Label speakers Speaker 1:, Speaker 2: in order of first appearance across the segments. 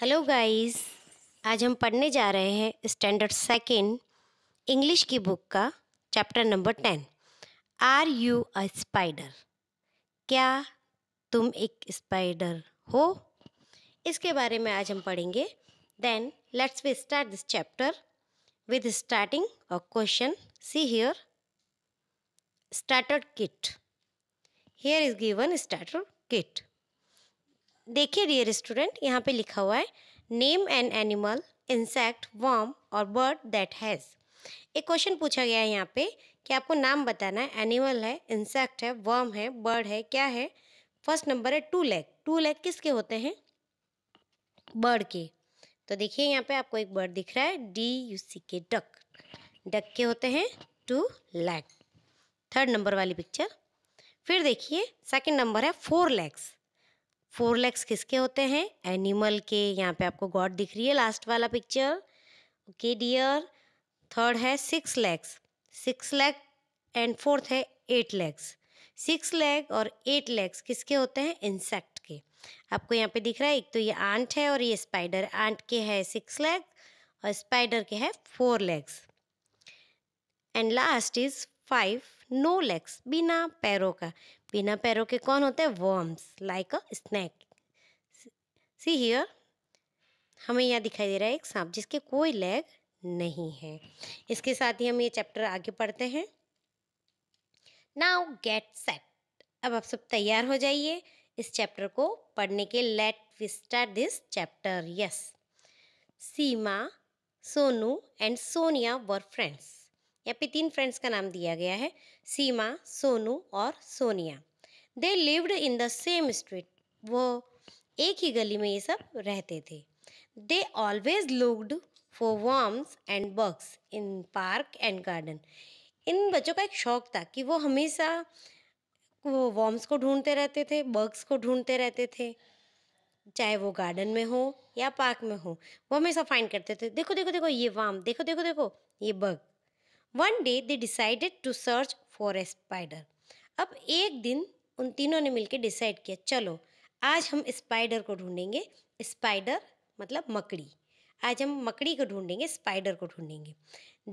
Speaker 1: hello guys आज हम पढ़ने जा रहे हैं स्टैंडर्ड सेकेंड इंग्लिश की बुक का chapter number ten are you a spider क्या तुम एक स्पाइडर हो इसके बारे में आज हम पढ़ेंगे then let's we start this chapter with starting a question see here starter kit here is given starter kit देखिए डियर स्टूडेंट यहाँ पे लिखा हुआ है name an animal insect worm और बर्ड दैट हैज़ एक क्वेश्चन पूछा गया है यहाँ पे कि आपको नाम बताना है एनिमल है इंसेक्ट है वर्म है बर्ड है क्या है फर्स्ट नंबर है टू लेग टू लेग किसके होते हैं बर्ड के तो देखिए यहाँ पे आपको एक बर्ड दिख रहा है D you see K duck duck के होते हैं टू लेग थर्ड नंबर वाली पिक्चर फिर देखिए सेकंड नंबर है फोर लेग्स फोर लेग्स किसके होते हैं एनिमल के यहाँ पे आपको गॉड दिख रही है लास्ट वाला पिक्चर ओके डियर थर्ड है six legs six leg and fourth है एट लेग्स सिक्स लेग और एट लेग्स किसके होते हैं इंसेक्ट के आपको यहाँ पे दिख रहा है एक तो ये आंट है और ये स्पाइडर आंट के है सिक्स लेग और स्पाइडर के है four legs and last is five no legs बिना पैरों का बिना पैरों के कौन होते हैं worms like a snake see here हमें यहाँ दिखाई दे रहा है एक सांप जिसके कोई लेग नहीं है इसके साथ ही हम ये चैप्टर आगे पढ़ते हैं नाउ गेट सेट अब आप सब तैयार हो जाइए इस चैप्टर को पढ़ने के let we start this chapter yes Seema Sonu and Sonia were friends यहाँ पे तीन फ्रेंड्स का नाम दिया गया है सीमा सोनू और Sonia they lived in the same street वो एक ही गली में ये सब रहते थे they always looked for worms and bugs in park and garden इन बच्चों का एक शौक था कि वो हमेशा वो वॉर्म्स को ढूंढते रहते थे बर्ग्स को ढूंढते रहते थे चाहे वो गार्डन में हो या पार्क में हो वो हमेशा फाइंड करते थे देखो देखो देखो ये वाम देखो देखो देखो ये bug one day they decided to search for a spider अब एक दिन उन तीनों ने मिलकर डिसाइड किया चलो आज हम स्पाइडर को ढूंढेंगे स्पाइडर मतलब मकड़ी आज हम मकड़ी को ढूंढेंगे स्पाइडर को ढूंढेंगे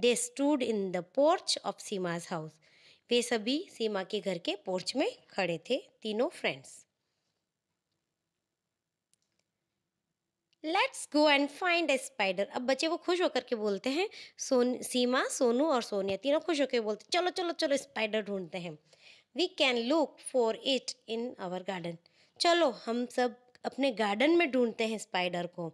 Speaker 1: they stood in the porch of Seema's house वे सभी सीमा के घर के पोर्च में खड़े थे तीनों friends let's go and find a spider अब बच्चे वो खुश होकर के बोलते हैं सोन सीमा सोनू और सोनिया तीनों खुश होकर बोलते चलो चलो चलो स्पाइडर ढूंढते हैं we can look for it in our garden चलो हम सब अपने गार्डन में ढूंढते हैं स्पाइडर को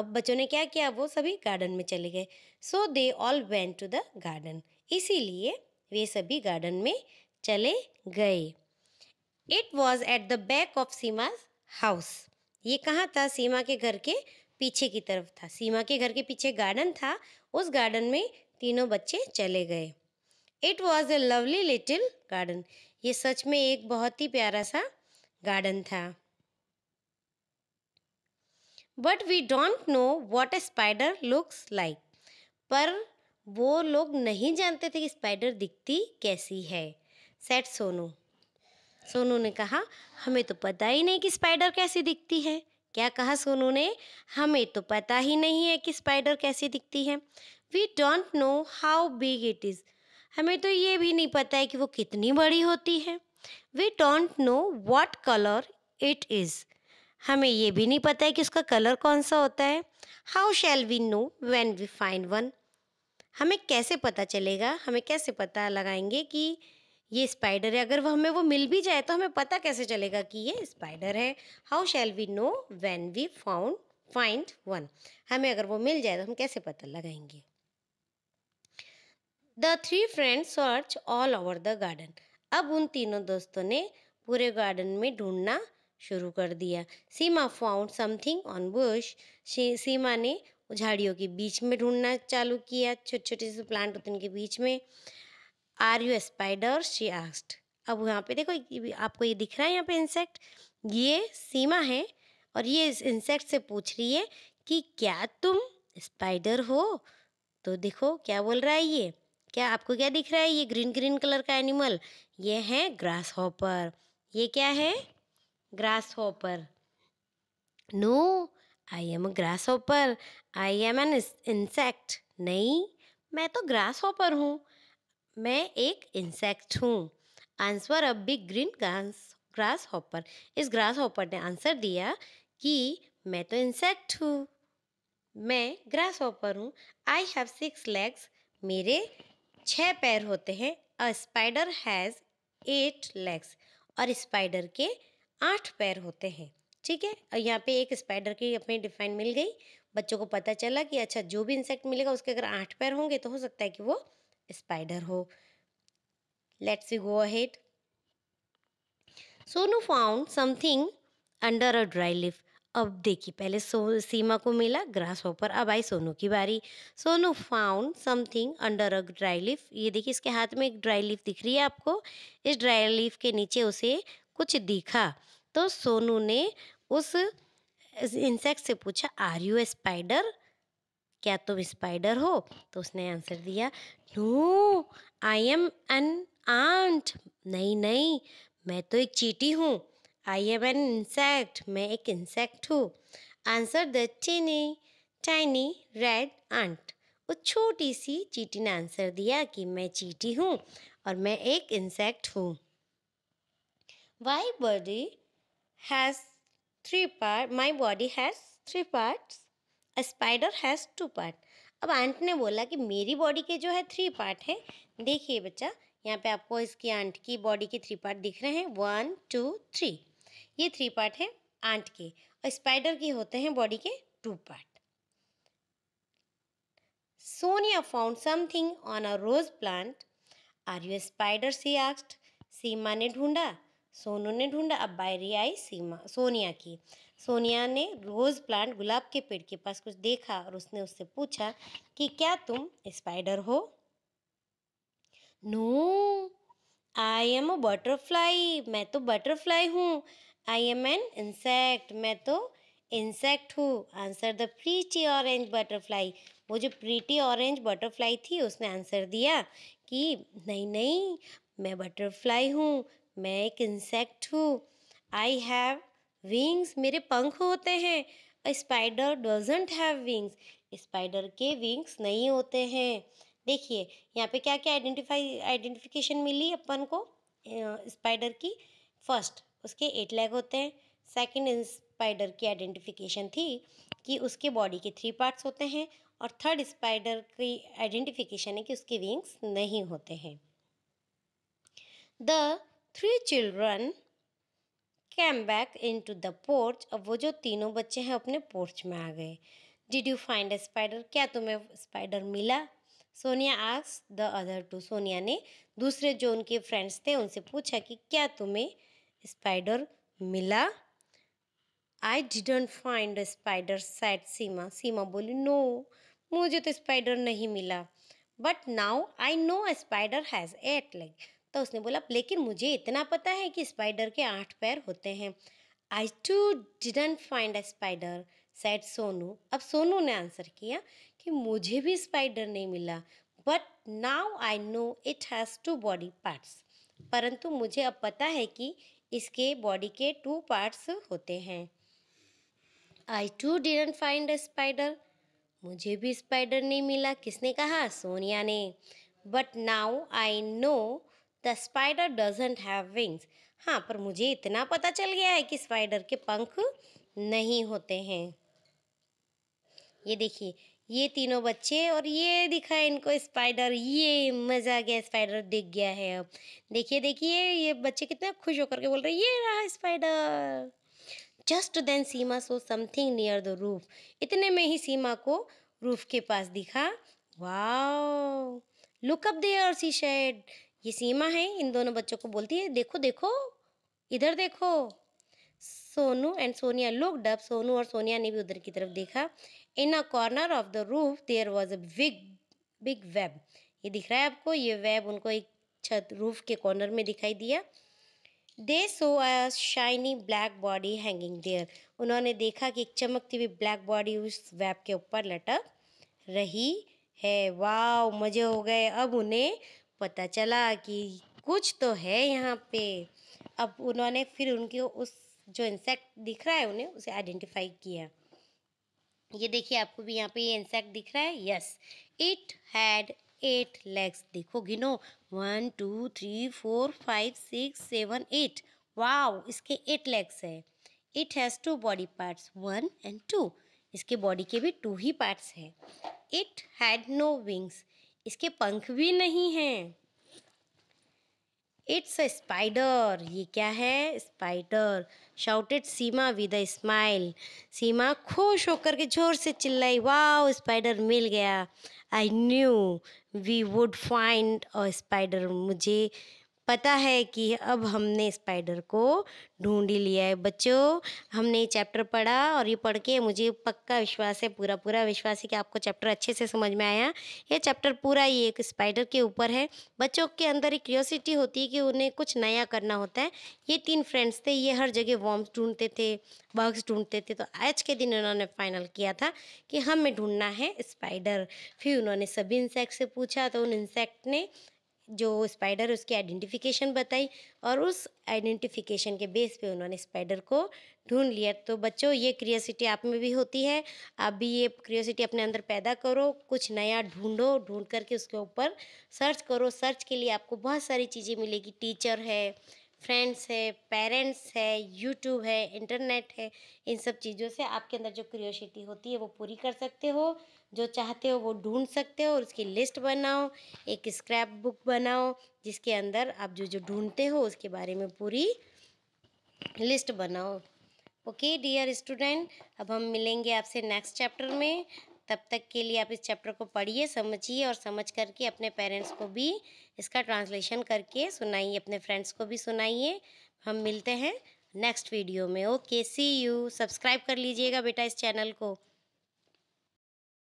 Speaker 1: अब बच्चों ने क्या किया वो सभी गार्डन में चले गए so they all went to the garden इसीलिए वे सभी गार्डन में चले गए it was at the back of Seema's house ये कहाँ था सीमा के घर के पीछे की तरफ था सीमा के घर के पीछे गार्डन था उस गार्डन में तीनों बच्चे चले गए it was a lovely little garden ये सच में एक बहुत ही प्यारा सा गार्डन था but we don't know what a spider looks like पर वो लोग नहीं जानते थे कि स्पाइडर दिखती कैसी है सेट सोनू सोनू ने कहा हमें तो पता ही नहीं कि स्पाइडर कैसी दिखती है क्या कहा सोनू ने हमें तो पता ही नहीं है कि स्पाइडर कैसी दिखती है we don't know how big it is हमें तो ये भी नहीं पता है कि वो कितनी बड़ी होती है we don't know what colour it is हमें ये भी नहीं पता है कि उसका कलर कौन सा होता है how shall we know when we find one हमें कैसे पता चलेगा हमें कैसे पता लगाएंगे कि ये स्पाइडर है अगर वह हमें वो मिल भी जाए तो हमें पता कैसे चलेगा कि ये स्पाइडर है how shall we know when we found find one हमें अगर वो मिल जाए तो हम कैसे पता लगाएंगे the three friend search all over the garden अब उन तीनों दोस्तों ने पूरे गार्डन में ढूंढना शुरू कर दिया Seema found something on bush Seema ने झाड़ियों के बीच में ढूंढना चालू किया छोटे छोटे से प्लांट होते उनके बीच में are you spider she asked अब यहाँ पे देखो आपको ये दिख रहा है यहाँ पे इंसेक्ट ये सीमा है और ये इस इंसेक्ट से पूछ रही है कि क्या तुम स्पाइडर हो तो देखो क्या बोल रहा है ये क्या आपको क्या दिख रहा है ये ग्रीन ग्रीन कलर का एनिमल ये है ग्रास हॉपर ये क्या है grasshopper no I am grasshopper I am an insect नहीं मैं तो ग्रास हॉपर हूँ मैं एक इंसेक्ट हूँ आंसर अब big green grass grasshopper इस ग्रास हॉपर ने आंसर दिया कि मैं तो इंसेक्ट हूँ मैं ग्रास हॉपर हूँ आई हैव सिक्स लेग्स मेरे छः पैर होते हैं a spider has eight legs और स्पाइडर के आठ पैर होते हैं ठीक है और यहाँ पे एक स्पाइडर की अपनी डिफाइन मिल गई बच्चों को पता चला कि अच्छा जो भी इंसेक्ट मिलेगा उसके अगर आठ पैर होंगे तो हो सकता है कि वो स्पाइडर हो let's we go ahead Sonu found something under a dry leaf अब देखिए पहले सो सीमा को मिला ग्रास हॉपर अब आई सोनू की बारी Sonu found something under a dry leaf ये देखिए इसके हाथ में एक ड्राई लीफ दिख रही है आपको इस ड्राई लीफ के नीचे उसे कुछ दिखा तो सोनू ने उस इंसेक्ट से पूछा आर यू ए स्पाइडर क्या तुम स्पाइडर हो तो उसने आंसर दिया no I am an ant नहीं नहीं मैं तो एक चीटी हूँ आई एम एन इंसेक्ट मैं एक इंसेक्ट हूँ answer the teeny tiny red ant वो छोटी सी चीटी ने आंसर दिया कि मैं चीटी हूँ और मैं एक इंसेक्ट हूँ why body has three part my body has three parts a spider has two part अब आंट ने बोला कि मेरी बॉडी के जो है थ्री पार्ट हैं देखिए बच्चा यहाँ पे आपको इसकी आंट की बॉडी के थ्री पार्ट दिख रहे हैं वन टू थ्री ये थ्री पार्ट हैं आंट के और स्पाइडर के होते हैं बॉडी के two part Sonia found something on a rose plant are you spider she asked Seema ने ढूंढा सोनू ने ढूंढा अब बायरी आई सीमा सोनिया की सोनिया ने रोज़ प्लांट गुलाब के पेड़ के पास कुछ देखा और उसने उससे पूछा कि क्या तुम स्पाइडर हो no I am a butterfly मैं तो बटरफ्लाई हूँ आई एम एन इंसेक्ट मैं तो इंसेक्ट हूँ answer the pretty orange butterfly वो जो प्रीटी ऑरेंज बटरफ्लाई थी उसने आंसर दिया कि नहीं नहीं मैं बटरफ्लाई हूँ मैं एक इंसेक्ट हूँ आई हैव विंग्स मेरे पंख होते हैं spider doesn't have wings spider के विंग्स नहीं होते हैं देखिए यहाँ पे क्या क्या आइडेंटिफाई आइडेंटिफिकेशन मिली अपन को स्पाइडर की फर्स्ट उसके एट लेग होते हैं सेकंड स्पाइडर की आइडेंटिफिकेशन थी कि उसके बॉडी के थ्री पार्ट्स होते हैं और थर्ड स्पाइडर की आइडेंटिफिकेशन है कि उसके विंग्स नहीं होते हैं the three children came back into the porch अब वो जो तीनों बच्चे हैं अपने पोर्च में आ गए did you find a spider क्या तुम्हें स्पाइडर मिला सोनिया आक्स द अदर टू सोनिया ने दूसरे जो उनके फ्रेंड्स थे उनसे पूछा कि क्या तुम्हें स्पाइडर मिला I didn't find a spider said Seema Seema बोली नो no, मुझे तो स्पाइडर नहीं मिला but now I know a spider has eight like तो उसने बोला लेकिन मुझे इतना पता है कि स्पाइडर के आठ पैर होते हैं I too didn't find a spider said Sonu अब सोनू ने आंसर किया कि मुझे भी स्पाइडर नहीं मिला but now I know it has two body parts परंतु मुझे अब पता है कि इसके बॉडी के टू पार्ट्स होते हैं I too didn't find a spider मुझे भी स्पाइडर नहीं मिला किसने कहा सोनिया ने but now I know the spider doesn't have wings हाँ पर मुझे इतना पता चल गया है कि स्पाइडर के पंख नहीं होते हैं ये देखिए ये तीनों बच्चे और ये दिखा इनको स्पाइडर ये मज़ा आ गया स्पाइडर दिख गया है अब देखिए देखिए ये बच्चे कितने खुश होकर के बोल रहे ये रहा spider just then Seema saw something near the roof इतने में ही सीमा को रूफ के पास दिखा wow look up there she said ये सीमा है इन दोनों बच्चों को बोलती है देखो देखो इधर देखो Sonu and Sonia look up Sonu और सोनिया ने भी उधर की तरफ देखा in a corner of the roof there was a big big web ये दिख रहा है आपको ये वेब उनको एक छत रूफ के कॉर्नर में दिखाई दिया they saw a shiny black body hanging there उन्होंने देखा कि एक चमकती हुई ब्लैक बॉडी उस वेब के ऊपर लटक रही है वाह मज़े हो गए अब उन्हें पता चला कि कुछ तो है यहाँ पे अब उन्होंने फिर उनके उस जो इंसेक्ट दिख रहा है उन्हें उसे आइडेंटिफाई किया ये देखिए आपको भी यहाँ पे ये इंसेक्ट दिख रहा है yes it had eight legs देखो गिनो one two three four five six seven eight wow इसके एट लेग्स है it has two body parts one and two इसके बॉडी के भी टू ही पार्ट्स हैं इट हैड नो विंग्स इसके पंख भी नहीं हैं इट्स अ स्पाइडर ये क्या है spider shouted Seema with a smile Seema खुश होकर के जोर से चिल्लाई वाह स्पाइडर मिल गया I knew we would find a spider मुझे पता है कि अब हमने स्पाइडर को ढूंढ ही लिया है बच्चों हमने ये चैप्टर पढ़ा और ये पढ़ के मुझे पक्का विश्वास है पूरा पूरा विश्वास है कि आपको चैप्टर अच्छे से समझ में आया ये चैप्टर पूरा ही एक स्पाइडर के ऊपर है बच्चों के अंदर एक क्यूरियोसिटी होती है कि उन्हें कुछ नया करना होता है ये तीन फ्रेंड्स थे ये हर जगह वॉम्स ढूंढते थे बग्स ढूंढते थे तो आज के दिन उन्होंने फाइनल किया था कि हमें ढूंढना है स्पाइडर फिर उन्होंने सभी इंसेक्ट से पूछा तो उन इंसेक्ट ने जो स्पाइडर उसकी आइडेंटिफिकेशन बताई और उस आइडेंटिफिकेशन के बेस पे उन्होंने स्पाइडर को ढूंढ लिया तो बच्चों ये क्रियोसिटी आप में भी होती है आप भी ये क्रियोसिटी अपने अंदर पैदा करो कुछ नया ढूंढो ढूंढ करके उसके ऊपर सर्च करो सर्च के लिए आपको बहुत सारी चीज़ें मिलेगी टीचर है फ्रेंड्स है पेरेंट्स है यूट्यूब है इंटरनेट है इन सब चीज़ों से आपके अंदर जो क्रियोसिटी होती है वो पूरी कर सकते हो जो चाहते हो वो ढूंढ सकते हो और उसकी लिस्ट बनाओ एक स्क्रैप बुक बनाओ जिसके अंदर आप जो जो ढूंढते हो उसके बारे में पूरी लिस्ट बनाओ ओके डियर स्टूडेंट अब हम मिलेंगे आपसे नेक्स्ट चैप्टर में तब तक के लिए आप इस चैप्टर को पढ़िए समझिए और समझ करके अपने पेरेंट्स को भी इसका ट्रांसलेशन करके सुनाइए अपने फ्रेंड्स को भी सुनाइए हम मिलते हैं नेक्स्ट वीडियो में ओके सी यू सब्सक्राइब कर लीजिएगा बेटा इस चैनल को